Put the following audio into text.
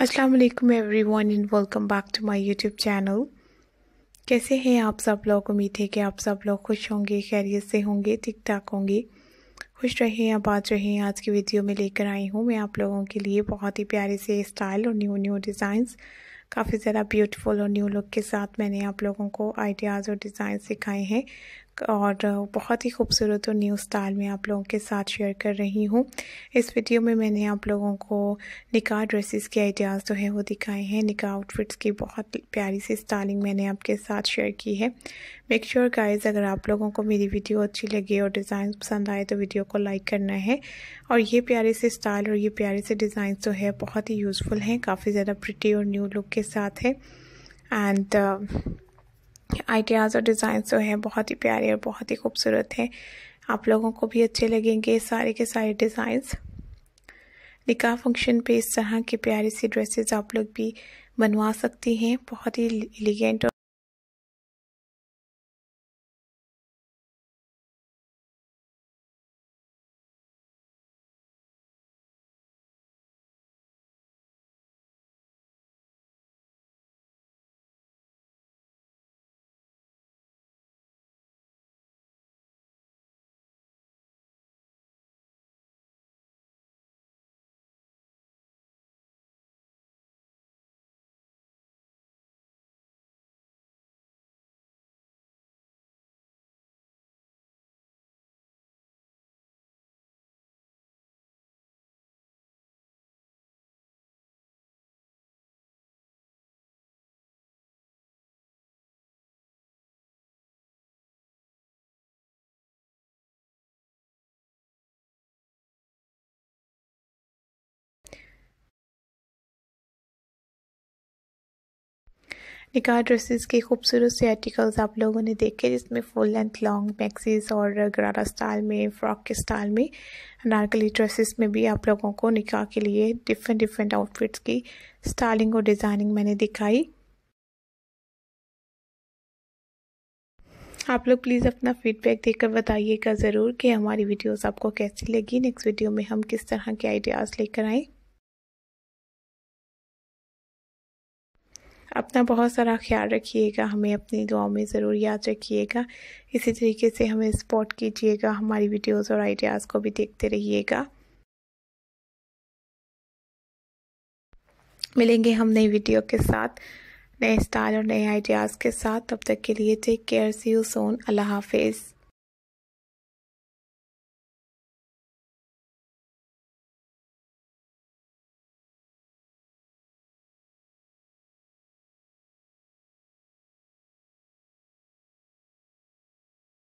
अस्सलाम वालेकुम everyone and welcome back to my YouTube channel कैसे हैं आप सब लोग उम्मीद है कि आप सब लोग खुश होंगे खैरियत से होंगे ठीक ठाक होंगे खुश रहें आबाद रहें आज की वीडियो में लेकर आई हूँ मैं आप लोगों के लिए बहुत ही प्यारे से स्टाइल और न्यू न्यू डिज़ाइंस काफ़ी ज़्यादा ब्यूटीफुल और न्यू लुक के साथ मैंने आप लोगों को आइडियाज़ और डिज़ाइन सिखाए हैं और बहुत ही खूबसूरत और न्यू स्टाइल में आप लोगों के साथ शेयर कर रही हूँ इस वीडियो में मैंने आप लोगों को निकाह ड्रेसेस के आइडियाज़ जो है वो दिखाए हैं निकाह आउटफिट्स की बहुत प्यारी सी स्टाइलिंग मैंने आपके साथ शेयर की है मेक श्योर गाइज अगर आप लोगों को मेरी वीडियो अच्छी लगी और डिज़ाइन पसंद आए तो वीडियो को लाइक करना है और ये प्यारे से स्टाइल और ये प्यारे से डिज़ाइन जो है बहुत ही यूज़फुल हैं काफ़ी ज़्यादा प्रिटी और न्यू लुक के साथ है एंड आइडियाज़ और डिज़ाइंस जो हैं बहुत ही प्यारे और बहुत ही खूबसूरत हैं आप लोगों को भी अच्छे लगेंगे सारे के सारे डिज़ाइंस निकाह फंक्शन पे इस तरह की प्यारी सी ड्रेसेस आप लोग भी बनवा सकती हैं बहुत ही एलिगेंट और निकाह ड्रेसेस के खूबसूरत से आर्टिकल्स आप लोगों ने देखे जिसमें फुल लेंथ लॉन्ग मैक्सीज और गरारा स्टाइल में फ्रॉक के स्टाइल में अनारकली ड्रेसेस में भी आप लोगों को निकाह के लिए डिफरेंट डिफरेंट आउटफिट्स की स्टाइलिंग और डिज़ाइनिंग मैंने दिखाई आप लोग प्लीज़ अपना फीडबैक देकर बताइएगा ज़रूर कि हमारी वीडियोस आपको कैसी लगी नेक्स्ट वीडियो में हम किस तरह के आइडियाज़ लेकर आएँ अपना बहुत सारा ख्याल रखिएगा हमें अपनी दुआओं में ज़रूर याद रखिएगा इसी तरीके से हमें सपोर्ट कीजिएगा हमारी वीडियोस और आइडियाज़ को भी देखते रहिएगा मिलेंगे हम नई वीडियो के साथ नए स्टाइल और नए आइडियाज़ के साथ तब तक के लिए take care see you soon अल्लाह हाफिज़